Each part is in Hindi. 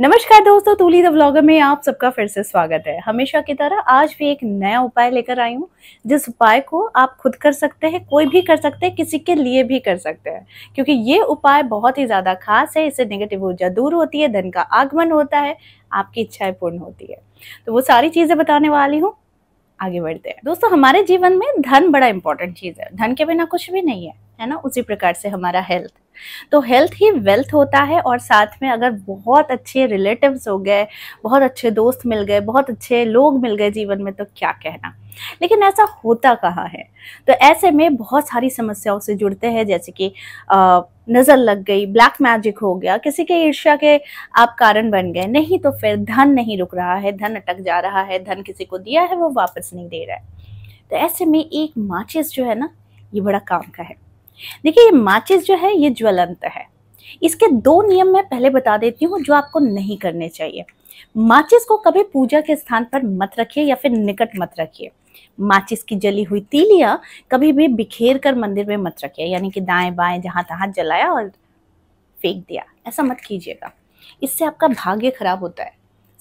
नमस्कार दोस्तों तूली द व्लॉगर में आप सबका फिर से स्वागत है हमेशा की तरह आज भी एक नया उपाय लेकर आई हूँ जिस उपाय को आप खुद कर सकते हैं कोई भी कर सकते हैं किसी के लिए भी कर सकते हैं क्योंकि ये उपाय बहुत ही ज़्यादा खास है इससे नेगेटिव ऊर्जा दूर होती है धन का आगमन होता है आपकी इच्छाएं पूर्ण होती है तो वो सारी चीज़ें बताने वाली हूँ आगे बढ़ते हैं दोस्तों हमारे जीवन में धन बड़ा इंपॉर्टेंट चीज़ है धन के बिना कुछ भी नहीं है है ना उसी प्रकार से हमारा हेल्थ तो हेल्थ ही वेल्थ होता है और साथ में अगर बहुत अच्छे रिलेटिव्स हो गए बहुत अच्छे दोस्त मिल गए बहुत अच्छे लोग मिल गए जीवन में तो क्या कहना लेकिन ऐसा होता कहाँ है तो ऐसे में बहुत सारी समस्याओं से जुड़ते हैं जैसे कि नज़र लग गई ब्लैक मैजिक हो गया किसी के ईर्ष्या के आप कारण बन गए नहीं तो फिर धन नहीं रुक रहा है धन अटक जा रहा है धन किसी को दिया है वो वापस नहीं दे रहा है तो ऐसे में एक माचिस जो है ना ये बड़ा काम का है देखिए ये माचिस जो है ये ज्वलंत है इसके दो नियम मैं पहले बता देती हूँ जो आपको नहीं करने चाहिए माचिस को कभी पूजा के स्थान पर मत रखिए या फिर निकट मत रखिए माचिस की जली हुई तीलिया कभी भी बिखेर कर मंदिर में मत रखिए यानी कि दाएं बाएं जहां तहां जलाया और फेंक दिया ऐसा मत कीजिएगा इससे आपका भाग्य खराब होता है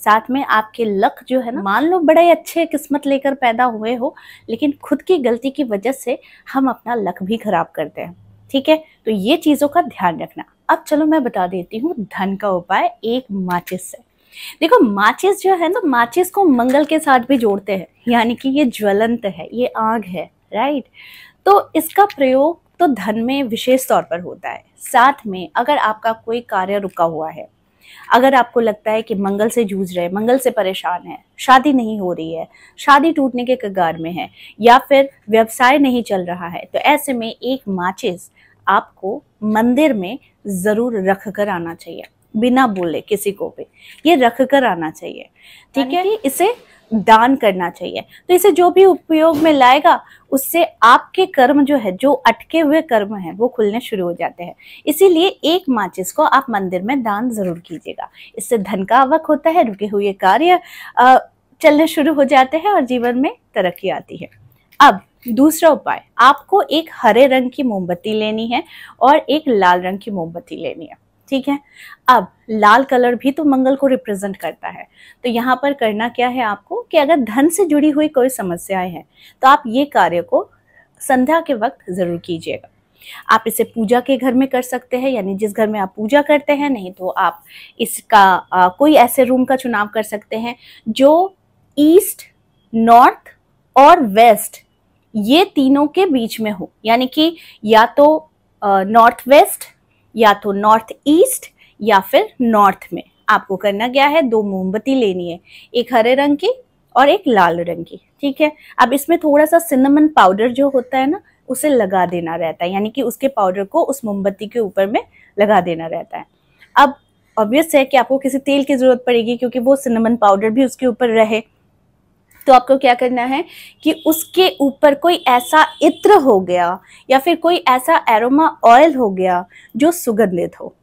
साथ में आपके लक जो है ना मान लो बड़े अच्छे किस्मत लेकर पैदा हुए हो लेकिन खुद की गलती की वजह से हम अपना लक भी खराब करते हैं ठीक है तो ये चीज़ों का ध्यान रखना अब चलो मैं बता देती हूँ धन का उपाय एक माचिस से देखो माचिस जो है ना माचिस को मंगल के साथ भी जोड़ते हैं यानी कि ये ज्वलंत है ये आग है राइट तो इसका प्रयोग तो धन में विशेष तौर पर होता है साथ में अगर आपका कोई कार्य रुका हुआ है अगर आपको लगता है कि मंगल से जूझ रहे हैं मंगल से परेशान है शादी नहीं हो रही है शादी टूटने के कगार में है या फिर व्यवसाय नहीं चल रहा है तो ऐसे में एक माचिस आपको मंदिर में ज़रूर रख कर आना चाहिए बिना बोले किसी को भी ये रख कर आना चाहिए ठीक है इसे दान करना चाहिए तो इसे जो भी उपयोग में लाएगा उससे आपके कर्म जो है जो अटके हुए कर्म है वो खुलने शुरू हो जाते हैं इसीलिए एक माचिस को आप मंदिर में दान जरूर कीजिएगा इससे धन का आवक होता है रुके हुए कार्य चलने शुरू हो जाते हैं और जीवन में तरक्की आती है अब दूसरा उपाय आपको एक हरे रंग की मोमबत्ती लेनी है और एक लाल रंग की मोमबत्ती लेनी है ठीक है अब लाल कलर भी तो मंगल को रिप्रेजेंट करता है तो यहाँ पर करना क्या है आपको कि अगर धन से जुड़ी हुई कोई समस्याएं हैं तो आप ये कार्य को संध्या के वक्त ज़रूर कीजिएगा आप इसे पूजा के घर में कर सकते हैं यानी जिस घर में आप पूजा करते हैं नहीं तो आप इसका आ, कोई ऐसे रूम का चुनाव कर सकते हैं जो ईस्ट नॉर्थ और वेस्ट ये तीनों के बीच में हो यानी कि या तो नॉर्थ वेस्ट या तो नॉर्थ ईस्ट या फिर नॉर्थ में आपको करना क्या है दो मोमबत्ती लेनी है एक हरे रंग की और एक लाल रंग की ठीक है अब इसमें थोड़ा सा सिनेमन पाउडर जो होता है ना उसे लगा देना रहता है यानी कि उसके पाउडर को उस मोमबत्ती के ऊपर में लगा देना रहता है अब ऑब्वियस है कि आपको किसी तेल की ज़रूरत पड़ेगी क्योंकि वो सिनेमन पाउडर भी उसके ऊपर रहे तो आपको क्या करना है कि उसके ऊपर कोई ऐसा इत्र हो गया या फिर कोई ऐसा एरोमा ऑयल हो गया जो सुगंधित हो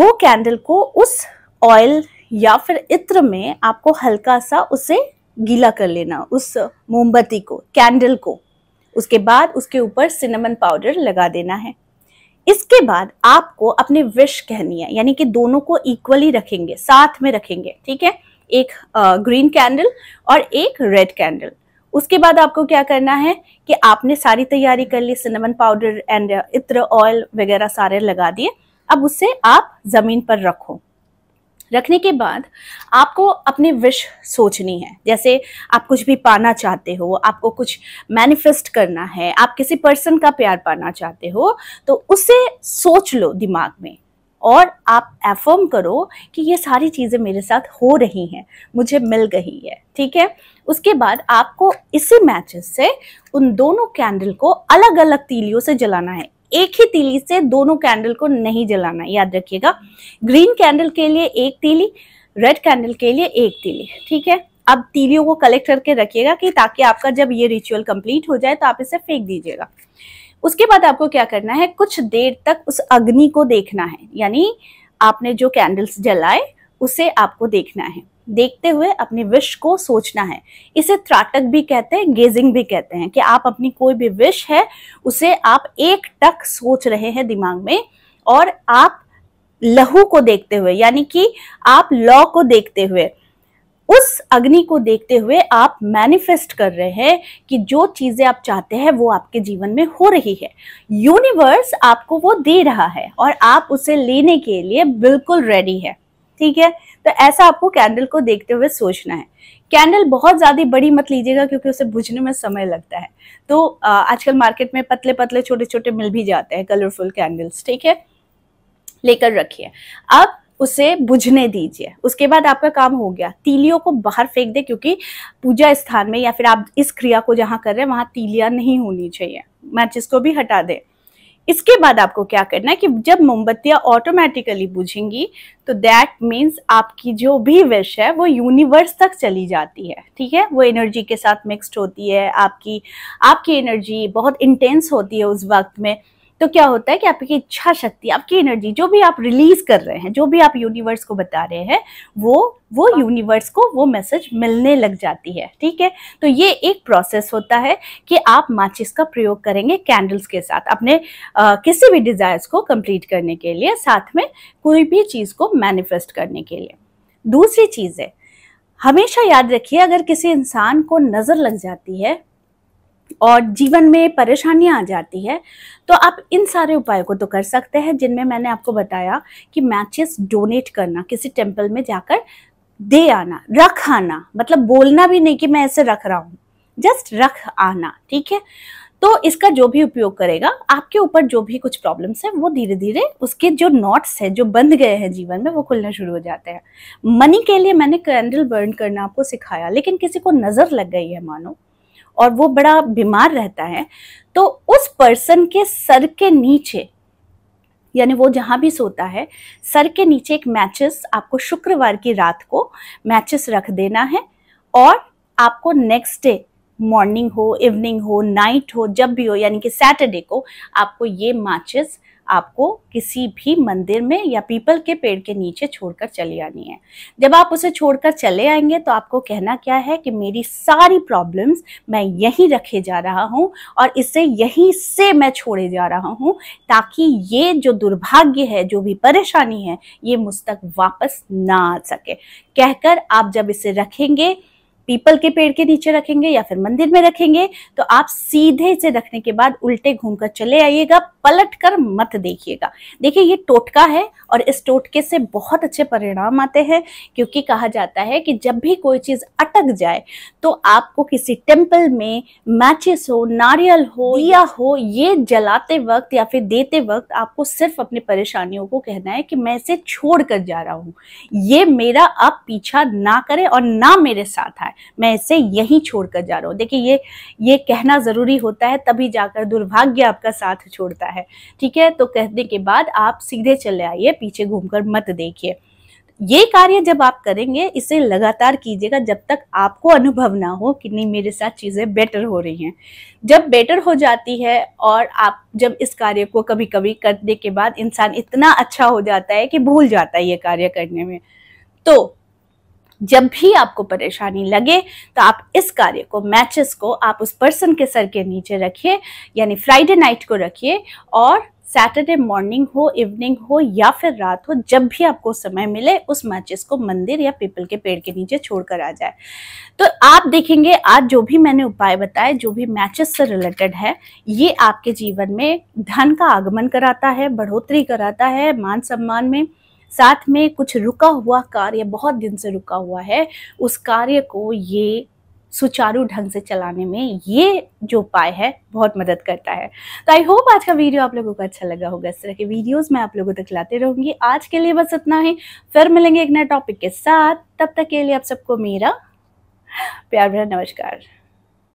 वो कैंडल को उस ऑयल या फिर इत्र में आपको हल्का सा उसे गीला कर लेना उस मोमबत्ती को कैंडल को उसके बाद उसके ऊपर सिनेमन पाउडर लगा देना है इसके बाद आपको अपने विश कहनी है यानी कि दोनों को इक्वली रखेंगे साथ में रखेंगे ठीक है एक ग्रीन कैंडल और एक रेड कैंडल उसके बाद आपको क्या करना है कि आपने सारी तैयारी कर ली सिनेमन पाउडर एंड इत्र ऑयल वगैरह सारे लगा दिए अब उससे आप ज़मीन पर रखो रखने के बाद आपको अपने विश सोचनी है जैसे आप कुछ भी पाना चाहते हो आपको कुछ मैनिफेस्ट करना है आप किसी पर्सन का प्यार पाना चाहते हो तो उसे सोच लो दिमाग में और आप एफर्म करो कि ये सारी चीज़ें मेरे साथ हो रही हैं मुझे मिल गई है ठीक है उसके बाद आपको इसी मैचेस से उन दोनों कैंडल को अलग अलग तीलियों से जलाना है एक ही तीली से दोनों कैंडल को नहीं जलाना याद रखिएगा ग्रीन कैंडल के लिए एक तीली रेड कैंडल के लिए एक तीली ठीक है अब तीलियों को कलेक्ट करके रखिएगा कि ताकि आपका जब ये रिचुअल कंप्लीट हो जाए तो आप इसे फेंक दीजिएगा उसके बाद आपको क्या करना है कुछ देर तक उस अग्नि को देखना है यानी आपने जो कैंडल्स जलाए उसे आपको देखना है देखते हुए अपने विश को सोचना है इसे त्राटक भी कहते हैं गेजिंग भी कहते हैं कि आप अपनी कोई भी विश है उसे आप एक टक सोच रहे हैं दिमाग में और आप लहू को देखते हुए यानी कि आप लॉ को देखते हुए उस अग्नि को देखते हुए आप मैनिफेस्ट कर रहे हैं कि जो चीजें आप चाहते हैं वो आपके जीवन में हो रही है यूनिवर्स आपको वो दे रहा है और आप उसे लेने के लिए बिल्कुल रेडी है ठीक है तो ऐसा आपको कैंडल को देखते हुए सोचना है कैंडल बहुत ज़्यादा बड़ी मत लीजिएगा क्योंकि उसे बुझने में समय लगता है तो आजकल मार्केट में पतले पतले छोटे छोटे मिल भी जाते हैं कलरफुल कैंडल्स ठीक है लेकर रखिए अब उसे बुझने दीजिए उसके बाद आपका काम हो गया तीलियों को बाहर फेंक दे क्योंकि पूजा स्थान में या फिर आप इस क्रिया को जहाँ कर रहे हैं वहाँ तीलियाँ नहीं होनी चाहिए मैचिस को भी हटा दें इसके बाद आपको क्या करना है कि जब मोमबत्तियाँ ऑटोमेटिकली बुझेंगी तो दैट मीन्स आपकी जो भी विश है वो यूनिवर्स तक चली जाती है ठीक है वो एनर्जी के साथ मिक्सड होती है आपकी आपकी एनर्जी बहुत इंटेंस होती है उस वक्त में तो क्या होता है कि आपकी इच्छा शक्ति आपकी एनर्जी जो भी आप रिलीज कर रहे हैं जो भी आप यूनिवर्स को बता रहे हैं वो वो यूनिवर्स हाँ। को वो मैसेज मिलने लग जाती है ठीक है तो ये एक प्रोसेस होता है कि आप माचिस का प्रयोग करेंगे कैंडल्स के साथ अपने आ, किसी भी डिजायर्स को कंप्लीट करने के लिए साथ में कोई भी चीज़ को मैनिफेस्ट करने के लिए दूसरी चीज़ है हमेशा याद रखिए अगर किसी इंसान को नज़र लग जाती है और जीवन में परेशानियां आ जाती है तो आप इन सारे उपायों को तो कर सकते हैं जिनमें मैंने आपको बताया कि मैचेस डोनेट करना किसी टेम्पल में जाकर दे आना रख आना मतलब बोलना भी नहीं कि मैं ऐसे रख रहा हूँ जस्ट रख आना ठीक है तो इसका जो भी उपयोग करेगा आपके ऊपर जो भी कुछ प्रॉब्लम्स है वो धीरे धीरे उसके जो नॉट्स है जो बंद गए हैं जीवन में वो खुलना शुरू हो जाते हैं मनी के लिए मैंने कैंडल बर्न करना आपको सिखाया लेकिन किसी को नज़र लग गई है मानो और वो बड़ा बीमार रहता है तो उस पर्सन के सर के नीचे यानी वो जहाँ भी सोता है सर के नीचे एक मैचेस आपको शुक्रवार की रात को मैचेस रख देना है और आपको नेक्स्ट डे मॉर्निंग हो इवनिंग हो नाइट हो जब भी हो यानी कि सैटरडे को आपको ये मैचेस आपको किसी भी मंदिर में या पीपल के पेड़ के नीचे छोड़कर चली आनी है जब आप उसे छोड़कर चले आएंगे तो आपको कहना क्या है कि मेरी सारी प्रॉब्लम्स मैं यहीं रखे जा रहा हूँ और इसे यहीं से मैं छोड़े जा रहा हूँ ताकि ये जो दुर्भाग्य है जो भी परेशानी है ये मुझ तक वापस ना आ सके कहकर आप जब इसे रखेंगे पीपल के पेड़ के नीचे रखेंगे या फिर मंदिर में रखेंगे तो आप सीधे से रखने के बाद उल्टे घूमकर चले आइएगा पलट कर मत देखिएगा देखिए ये टोटका है और इस टोटके से बहुत अच्छे परिणाम आते हैं क्योंकि कहा जाता है कि जब भी कोई चीज़ अटक जाए तो आपको किसी टेम्पल में मैचेस हो नारियल हो या हो ये जलाते वक्त या फिर देते वक्त आपको सिर्फ अपनी परेशानियों को कहना है कि मैं इसे छोड़ कर जा रहा हूँ ये मेरा आप पीछा ना करें और ना मेरे साथ आए है मैं इसे यहीं छोड़ कर जा रहा हूँ देखिए ये ये कहना ज़रूरी होता है तभी जाकर दुर्भाग्य आपका साथ छोड़ता है ठीक है तो कहने के बाद आप सीधे चले आइए पीछे घूमकर मत देखिए ये कार्य जब आप करेंगे इसे लगातार कीजिएगा जब तक आपको अनुभव ना हो कि नहीं मेरे साथ चीज़ें बेटर हो रही हैं जब बेटर हो जाती है और आप जब इस कार्य को कभी कभी करने के बाद इंसान इतना अच्छा हो जाता है कि भूल जाता है ये कार्य करने में तो जब भी आपको परेशानी लगे तो आप इस कार्य को मैचेस को आप उस पर्सन के सर के नीचे रखिए यानी फ्राइडे नाइट को रखिए और सैटरडे मॉर्निंग हो इवनिंग हो या फिर रात हो जब भी आपको समय मिले उस मैचेस को मंदिर या पीपल के पेड़ के नीचे छोड़कर आ जाए तो आप देखेंगे आज जो भी मैंने उपाय बताए जो भी मैचेस से रिलेटेड है ये आपके जीवन में धन का आगमन कराता है बढ़ोतरी कराता है मान सम्मान में साथ में कुछ रुका हुआ कार्य बहुत दिन से रुका हुआ है उस कार्य को ये सुचारू ढंग से चलाने में ये जो उपाय है बहुत मदद करता है तो आई होप आज का वीडियो आप लोगों को अच्छा लगा होगा इस तरह के वीडियोस मैं आप लोगों तक लाते रहूंगी आज के लिए बस इतना ही फिर मिलेंगे एक नए टॉपिक के साथ तब तक के लिए आप सबको मेरा प्यार भरा नमस्कार